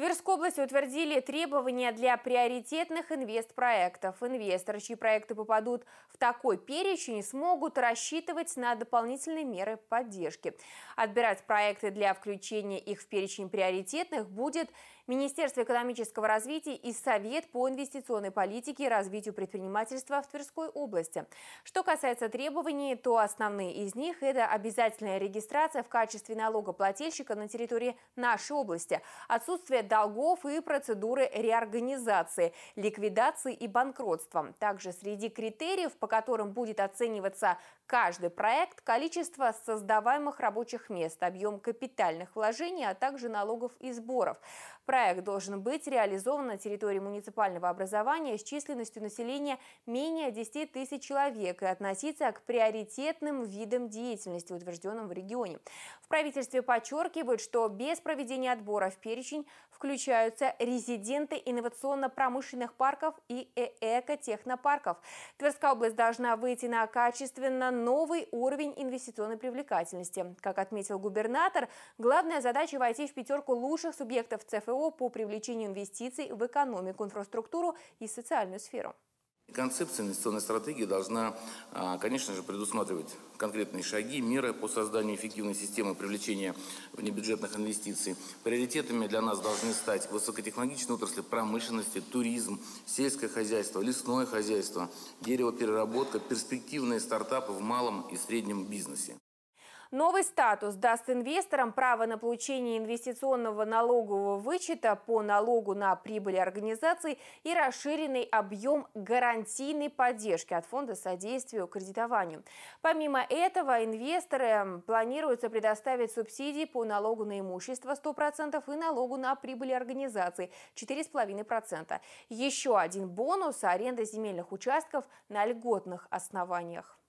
Тверской области утвердили требования для приоритетных инвестпроектов. Инвесторы, чьи проекты попадут в такой перечень, смогут рассчитывать на дополнительные меры поддержки. Отбирать проекты для включения их в перечень приоритетных будет Министерство экономического развития и Совет по инвестиционной политике и развитию предпринимательства в Тверской области. Что касается требований, то основные из них – это обязательная регистрация в качестве налогоплательщика на территории нашей области, отсутствие долгов и процедуры реорганизации, ликвидации и банкротства. Также среди критериев, по которым будет оцениваться каждый проект, количество создаваемых рабочих мест, объем капитальных вложений, а также налогов и сборов. Проект Проект должен быть реализован на территории муниципального образования с численностью населения менее 10 тысяч человек и относиться к приоритетным видам деятельности, утвержденным в регионе. В правительстве подчеркивают, что без проведения отбора в перечень включаются резиденты инновационно-промышленных парков и экотехнопарков. Тверская область должна выйти на качественно новый уровень инвестиционной привлекательности. Как отметил губернатор, главная задача войти в пятерку лучших субъектов ЦФО ЦФО по привлечению инвестиций в экономику, инфраструктуру и социальную сферу. Концепция инвестиционной стратегии должна, а, конечно же, предусматривать конкретные шаги, меры по созданию эффективной системы привлечения внебюджетных инвестиций. Приоритетами для нас должны стать высокотехнологичные отрасли промышленности, туризм, сельское хозяйство, лесное хозяйство, деревопереработка, перспективные стартапы в малом и среднем бизнесе. Новый статус даст инвесторам право на получение инвестиционного налогового вычета по налогу на прибыль организаций и расширенный объем гарантийной поддержки от Фонда содействия кредитованию. Помимо этого, инвесторам планируется предоставить субсидии по налогу на имущество 100% и налогу на прибыль организаций 4,5%. Еще один бонус – аренда земельных участков на льготных основаниях.